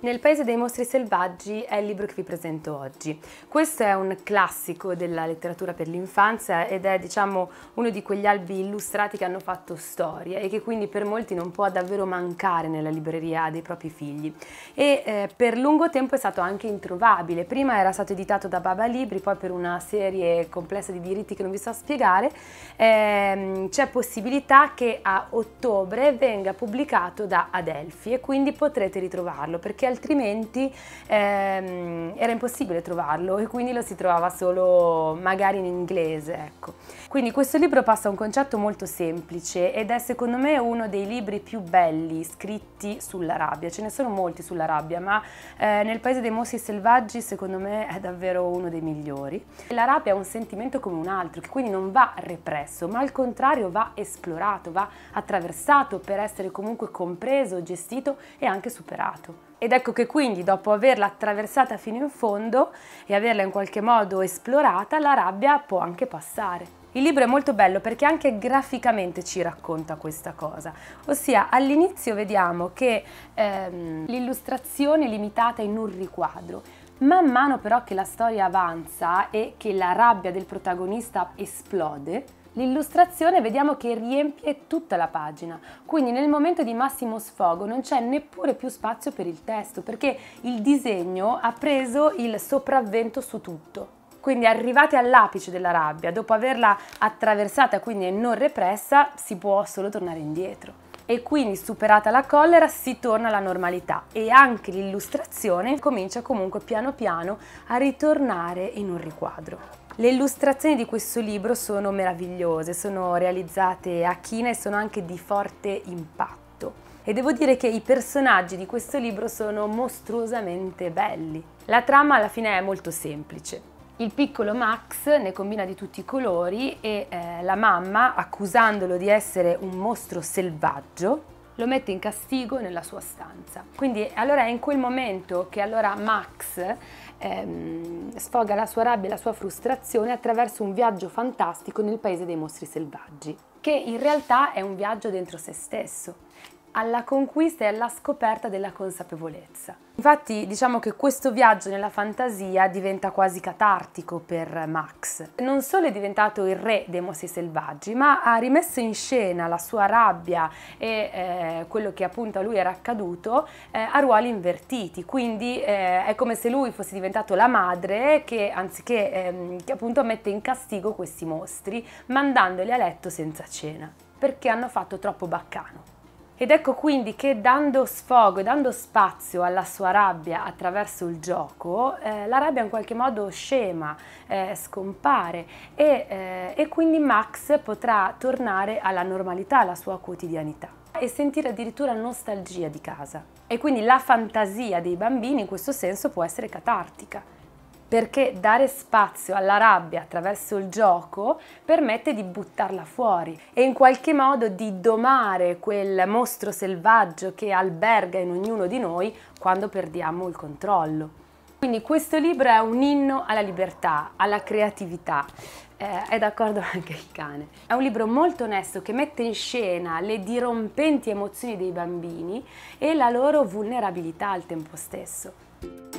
Nel paese dei mostri selvaggi è il libro che vi presento oggi. Questo è un classico della letteratura per l'infanzia ed è diciamo uno di quegli albi illustrati che hanno fatto storia e che quindi per molti non può davvero mancare nella libreria dei propri figli. E eh, per lungo tempo è stato anche introvabile. Prima era stato editato da Baba Libri, poi per una serie complessa di diritti che non vi so spiegare, ehm, c'è possibilità che a ottobre venga pubblicato da Adelphi e quindi potrete ritrovarlo perché altrimenti ehm, era impossibile trovarlo e quindi lo si trovava solo magari in inglese. Ecco. Quindi questo libro passa a un concetto molto semplice ed è secondo me uno dei libri più belli scritti sulla rabbia. Ce ne sono molti sulla rabbia, ma eh, nel Paese dei mostri Selvaggi secondo me è davvero uno dei migliori. La rabbia è un sentimento come un altro, che quindi non va represso, ma al contrario va esplorato, va attraversato per essere comunque compreso, gestito e anche superato. Ed ecco che quindi dopo averla attraversata fino in fondo e averla in qualche modo esplorata, la rabbia può anche passare. Il libro è molto bello perché anche graficamente ci racconta questa cosa, ossia all'inizio vediamo che ehm, l'illustrazione è limitata in un riquadro, man mano però che la storia avanza e che la rabbia del protagonista esplode, L'illustrazione vediamo che riempie tutta la pagina, quindi nel momento di massimo sfogo non c'è neppure più spazio per il testo perché il disegno ha preso il sopravvento su tutto. Quindi arrivati all'apice della rabbia, dopo averla attraversata quindi e non repressa, si può solo tornare indietro e quindi superata la collera si torna alla normalità e anche l'illustrazione comincia comunque piano piano a ritornare in un riquadro. Le illustrazioni di questo libro sono meravigliose, sono realizzate a china e sono anche di forte impatto e devo dire che i personaggi di questo libro sono mostruosamente belli. La trama alla fine è molto semplice. Il piccolo Max ne combina di tutti i colori e eh, la mamma, accusandolo di essere un mostro selvaggio, lo mette in castigo nella sua stanza. Quindi allora è in quel momento che allora Max ehm, sfoga la sua rabbia e la sua frustrazione attraverso un viaggio fantastico nel paese dei mostri selvaggi, che in realtà è un viaggio dentro se stesso, alla conquista e alla scoperta della consapevolezza. Infatti diciamo che questo viaggio nella fantasia diventa quasi catartico per Max. Non solo è diventato il re dei mossi selvaggi, ma ha rimesso in scena la sua rabbia e eh, quello che appunto a lui era accaduto eh, a ruoli invertiti, quindi eh, è come se lui fosse diventato la madre che anziché ehm, che appunto mette in castigo questi mostri, mandandoli a letto senza cena, perché hanno fatto troppo baccano. Ed ecco quindi che dando sfogo e dando spazio alla sua rabbia attraverso il gioco, eh, la rabbia in qualche modo scema, eh, scompare e, eh, e quindi Max potrà tornare alla normalità, alla sua quotidianità e sentire addirittura nostalgia di casa. E quindi la fantasia dei bambini in questo senso può essere catartica perché dare spazio alla rabbia attraverso il gioco permette di buttarla fuori e in qualche modo di domare quel mostro selvaggio che alberga in ognuno di noi quando perdiamo il controllo. Quindi questo libro è un inno alla libertà, alla creatività. Eh, è d'accordo anche il cane. È un libro molto onesto che mette in scena le dirompenti emozioni dei bambini e la loro vulnerabilità al tempo stesso.